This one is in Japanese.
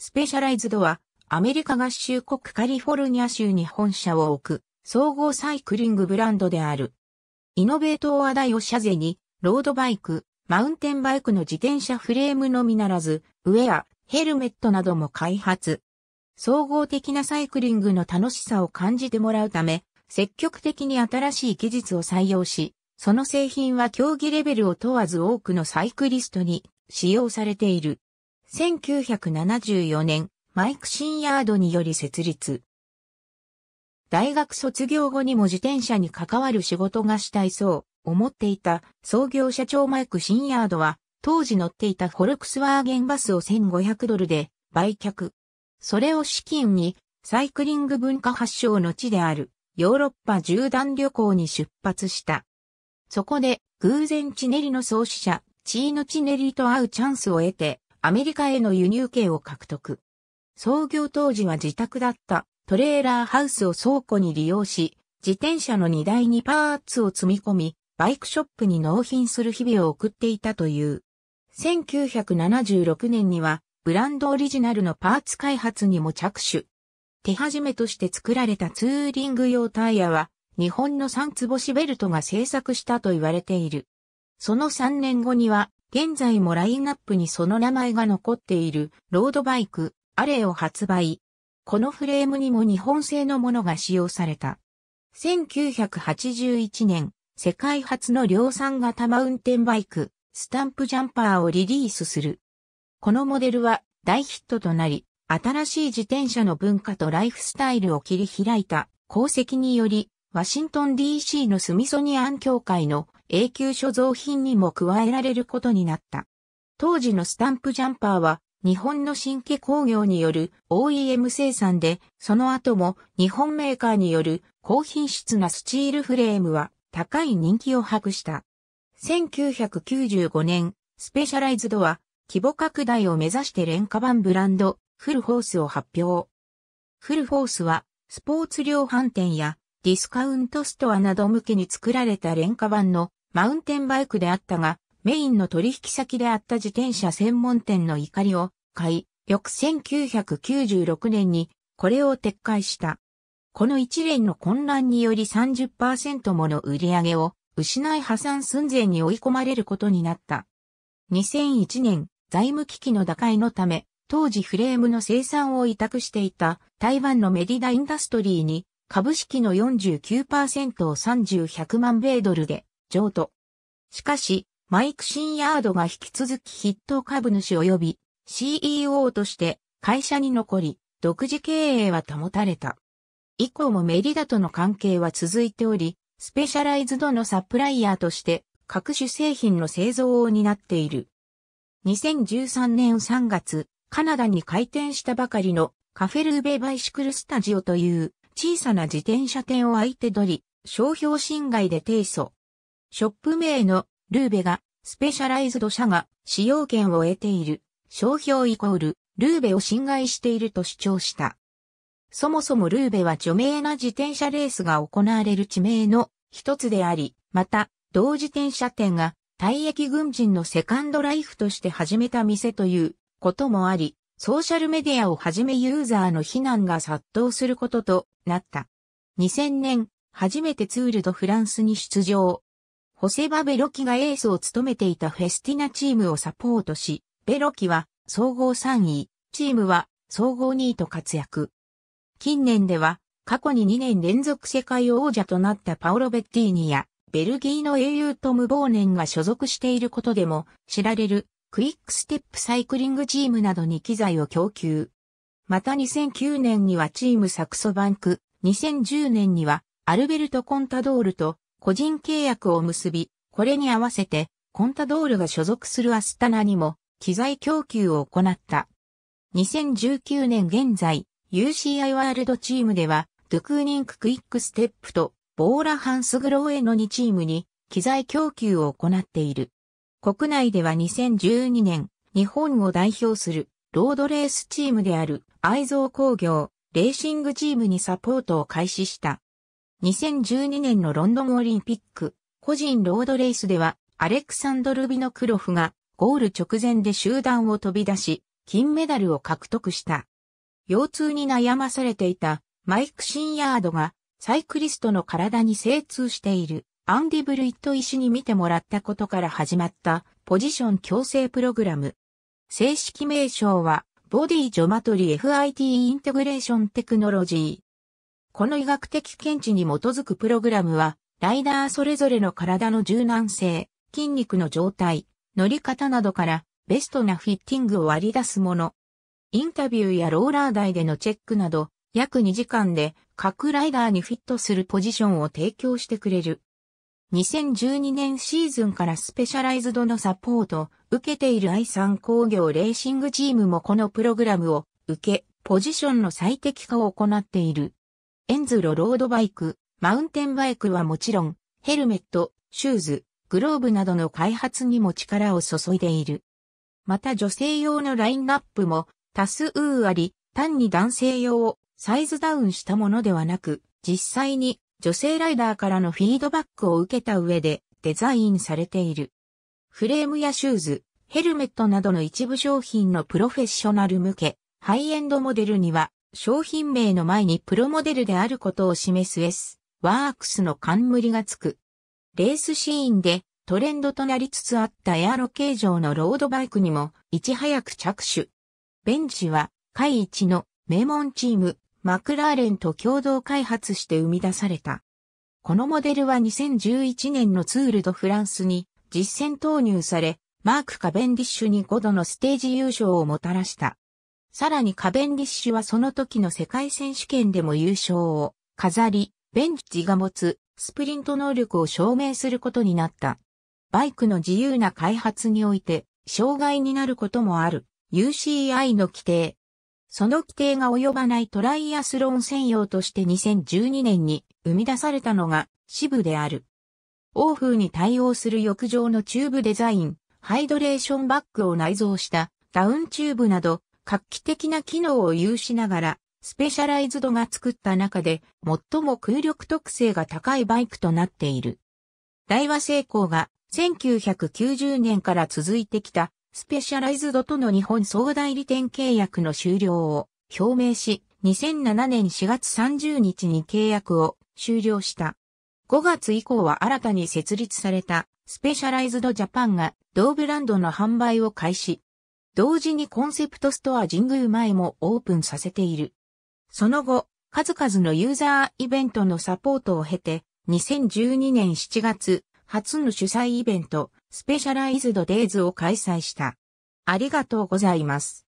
スペシャライズドは、アメリカ合衆国カリフォルニア州に本社を置く、総合サイクリングブランドである。イノベート話題をャゼに、ロードバイク、マウンテンバイクの自転車フレームのみならず、ウェア、ヘルメットなども開発。総合的なサイクリングの楽しさを感じてもらうため、積極的に新しい技術を採用し、その製品は競技レベルを問わず多くのサイクリストに使用されている。1974年、マイク・シンヤードにより設立。大学卒業後にも自転車に関わる仕事がしたいそう思っていた創業社長マイク・シンヤードは当時乗っていたフォルクスワーゲンバスを1500ドルで売却。それを資金にサイクリング文化発祥の地であるヨーロッパ縦断旅行に出発した。そこで偶然チネリの創始者チーノ・チネリと会うチャンスを得てアメリカへの輸入権を獲得。創業当時は自宅だったトレーラーハウスを倉庫に利用し、自転車の荷台にパーツを積み込み、バイクショップに納品する日々を送っていたという。1976年にはブランドオリジナルのパーツ開発にも着手。手始めとして作られたツーリング用タイヤは日本の三つ星ベルトが製作したと言われている。その3年後には現在もラインナップにその名前が残っているロードバイク、アレを発売。このフレームにも日本製のものが使用された。1981年、世界初の量産型マウンテンバイク、スタンプジャンパーをリリースする。このモデルは大ヒットとなり、新しい自転車の文化とライフスタイルを切り開いた功績により、ワシントン DC のスミソニアン協会の永久所蔵品にも加えられることになった。当時のスタンプジャンパーは日本の新規工業による OEM 生産で、その後も日本メーカーによる高品質なスチールフレームは高い人気を博した。1995年、スペシャライズドは規模拡大を目指して廉価版ブランド、フルフォースを発表。フルフォースは、スポーツ量販店やディスカウントストアなど向けに作られた廉価版のマウンテンバイクであったが、メインの取引先であった自転車専門店の怒りを買い、翌1996年にこれを撤回した。この一連の混乱により30%もの売り上げを失い破産寸前に追い込まれることになった。2001年、財務危機の打開のため、当時フレームの生産を委託していた台湾のメディダインダストリーに株式の49%を3100万米ドルで譲渡。しかし、マイク・シンヤードが引き続き筆頭株主及び CEO として会社に残り、独自経営は保たれた。以降もメリダとの関係は続いており、スペシャライズドのサプライヤーとして各種製品の製造を担っている。2013年3月、カナダに開店したばかりのカフェルーベバイシクルスタジオという小さな自転車店を相手取り、商標侵害で提訴。ショップ名のルーベがスペシャライズド社が使用権を得ている商標イコールルーベを侵害していると主張した。そもそもルーベは著名な自転車レースが行われる地名の一つであり、また、同自転車店が退役軍人のセカンドライフとして始めた店ということもあり、ソーシャルメディアをはじめユーザーの非難が殺到することとなった。2000年、初めてツールドフランスに出場。ホセバ・ベロキがエースを務めていたフェスティナチームをサポートし、ベロキは総合3位、チームは総合2位と活躍。近年では過去に2年連続世界王者となったパオロ・ベッティーニやベルギーの英雄トム・ボーネンが所属していることでも知られるクイックステップサイクリングチームなどに機材を供給。また2009年にはチームサクソバンク、2010年にはアルベルト・コンタドールと個人契約を結び、これに合わせてコンタドールが所属するアスタナにも機材供給を行った。2019年現在、UCI ワールドチームでは、ドゥクーニンククイックステップとボーラハンスグローエの2チームに機材供給を行っている。国内では2012年、日本を代表するロードレースチームである愛蔵工業レーシングチームにサポートを開始した。2012年のロンドンオリンピック、個人ロードレースでは、アレクサンドル・ビノクロフが、ゴール直前で集団を飛び出し、金メダルを獲得した。腰痛に悩まされていた、マイク・シンヤードが、サイクリストの体に精通している、アンディ・ブルイット医師に見てもらったことから始まった、ポジション強制プログラム。正式名称は、ボディ・ジョマトリ FIT インテグレーションテクノロジー。この医学的検知に基づくプログラムは、ライダーそれぞれの体の柔軟性、筋肉の状態、乗り方などからベストなフィッティングを割り出すもの。インタビューやローラー台でのチェックなど、約2時間で各ライダーにフィットするポジションを提供してくれる。2012年シーズンからスペシャライズドのサポート、受けている愛産工業レーシングチームもこのプログラムを受け、ポジションの最適化を行っている。エンズロロードバイク、マウンテンバイクはもちろん、ヘルメット、シューズ、グローブなどの開発にも力を注いでいる。また女性用のラインナップも多数あり、単に男性用をサイズダウンしたものではなく、実際に女性ライダーからのフィードバックを受けた上でデザインされている。フレームやシューズ、ヘルメットなどの一部商品のプロフェッショナル向け、ハイエンドモデルには商品名の前にプロモデルであることを示す S、ワークスの冠がつく。レースシーンでトレンドとなりつつあったエアロ形状のロードバイクにもいち早く着手。ベンチは、海一の名門チーム、マクラーレンと共同開発して生み出された。このモデルは2011年のツールドフランスに実戦投入され、マーク・カベンディッシュに5度のステージ優勝をもたらした。さらにカベンディッシュはその時の世界選手権でも優勝を飾り、ベンチが持つスプリント能力を証明することになった。バイクの自由な開発において、障害になることもある UCI の規定。その規定が及ばないトライアスロン専用として2012年に生み出されたのが支部である。欧風に対応する浴場のチューブデザイン、ハイドレーションバッグを内蔵したダウンチューブなど画期的な機能を有しながら、スペシャライズドが作った中で最も空力特性が高いバイクとなっている。大和製鋼が1990年から続いてきたスペシャライズドとの日本総代理店契約の終了を表明し、2007年4月30日に契約を終了した。5月以降は新たに設立されたスペシャライズドジャパンが同ブランドの販売を開始。同時にコンセプトストア神宮前もオープンさせている。その後、数々のユーザーイベントのサポートを経て、2012年7月、初の主催イベント、スペシャライズドデイズを開催した。ありがとうございます。